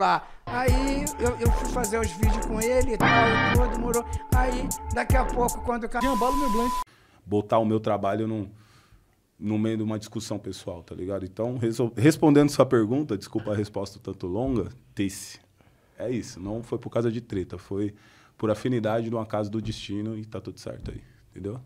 lá. Aí eu, eu, fui fazer os vídeos com ele e tal, tudo, demorou. Aí, daqui a pouco, quando o cara. Jambalo meu blanco. Botar o meu trabalho num, no meio de uma discussão pessoal, tá ligado? Então, resol... respondendo sua pergunta, desculpa a resposta tanto longa, tece. É isso, não foi por causa de treta, foi por afinidade de uma casa do destino e tá tudo certo aí, entendeu?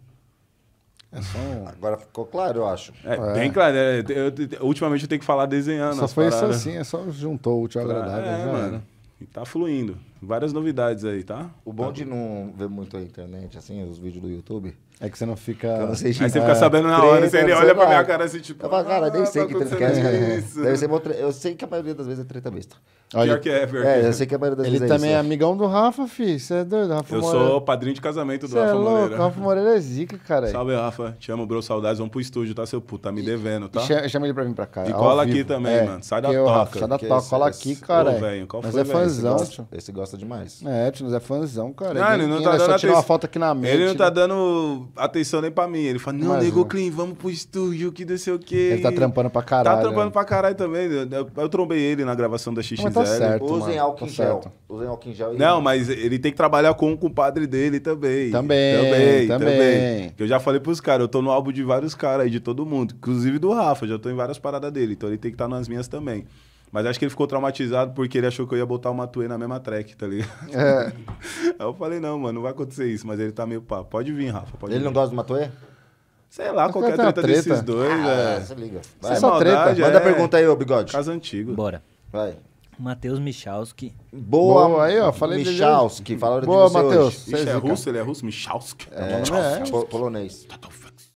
É só um... Agora ficou claro, eu acho. É, é. bem claro. É, eu, eu, ultimamente eu tenho que falar desenhando. Só foi paradas. isso assim, é só juntou o tio agradável. É, mano. E tá fluindo. Várias novidades aí, tá? O bom tá. de não ver muito a internet, assim, os vídeos do YouTube, é que você não fica. Eu não sei, aí você é fica sabendo na hora, você olha pra minha é. cara assim, tipo. Eu falo, cara, nem ah, sei tá que treta que é. Deve ser tre... Eu sei que a maioria das vezes é treta besta. Olha, pior que é, pior é, é, eu sei que a maioria das Ele vezes é também é, é amigão do Rafa, filho. Você é doido, Rafa Eu Moreira. sou padrinho de casamento do Cê é Rafa é louco, Moreira. Rafa Moreira é zica, cara. Salve, Rafa. Te amo, bro. Saudades. Vamos pro estúdio, tá, seu puto? Tá me devendo, tá? E chama ele pra vir pra cá. E cola vivo. aqui também, é. mano. Sai da que toca. sai da toca. Esse, cola aqui, cara. Ô, velho, qual Mas é fãzão, esse esse gosta demais. É, tio, Mas é fãzão, cara. Não, ele, não tá dando atenção. uma foto aqui na mente. Ele não tá né? dando atenção nem pra mim. Ele fala, não, nego Clean, vamos pro estúdio, que desceu o quê. Ele tá trampando pra tá caralho. Tá trampando né? pra caralho também. Eu trombei ele na gravação da X Certo, Usem álcool tá em gel. Usem álcool em gel. E... Não, é mas ele tem que trabalhar com o compadre dele também. Também, também. Também, também. Eu já falei pros caras, eu tô no álbum de vários caras aí, de todo mundo. Inclusive do Rafa, já tô em várias paradas dele. Então ele tem que estar tá nas minhas também. Mas acho que ele ficou traumatizado porque ele achou que eu ia botar uma Matuê na mesma track, tá ligado? É. Aí eu falei, não, mano, não vai acontecer isso. Mas ele tá meio pá. Pode vir, Rafa. Pode ele vir. não gosta do Matuê? Sei lá, qualquer é treta, treta, desses dois, ah, é. Se liga. É vai, Sem maldade, treta. Manda é... pergunta aí, ô bigode. Caso antigo. Bora. Vai. Matheus Michalski. Boa, Boa, aí, ó. Falei Michalski, Boa, de você Matheus. Ele é, é russo? Ele é russo? Michalski? É, é, é. polonês. Tá